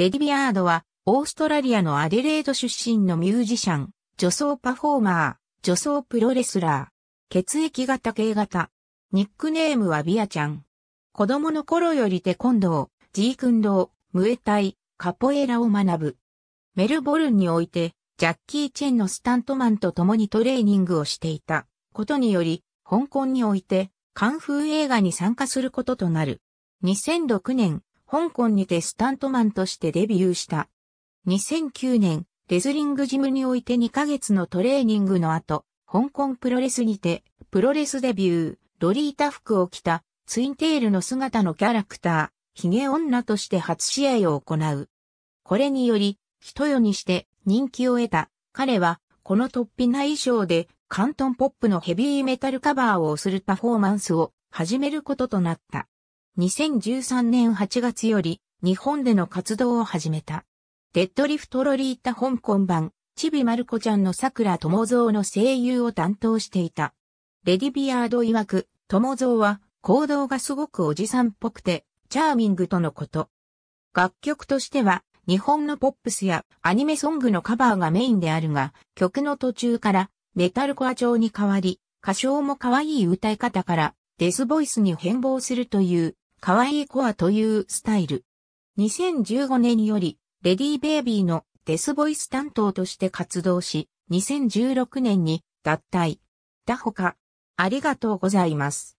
レディビアードは、オーストラリアのアデレード出身のミュージシャン、女装パフォーマー、女装プロレスラー、血液型系型。ニックネームはビアちゃん。子供の頃よりテコンドー、ジークンドー、ムエタイ、カポエラを学ぶ。メルボルンにおいて、ジャッキー・チェンのスタントマンと共にトレーニングをしていたことにより、香港において、カンフー映画に参加することとなる。2006年、香港にてスタントマンとしてデビューした。2009年、レスリングジムにおいて2ヶ月のトレーニングの後、香港プロレスにて、プロレスデビュー、ロリータ服を着た、ツインテールの姿のキャラクター、ヒゲ女として初試合を行う。これにより、人世にして人気を得た。彼は、この突飛な衣装で、関東ポップのヘビーメタルカバーをするパフォーマンスを始めることとなった。2013年8月より日本での活動を始めた。デッドリフトロリータ香港版、チビマルコちゃんの桜友蔵の声優を担当していた。レディビアード曰く、友蔵は行動がすごくおじさんっぽくて、チャーミングとのこと。楽曲としては、日本のポップスやアニメソングのカバーがメインであるが、曲の途中からメタルコア調に変わり、歌唱も可愛い歌い方からデスボイスに変貌するという可愛いコアというスタイル。2015年より、レディーベイビーのデスボイス担当として活動し、2016年に脱退。だほか、ありがとうございます。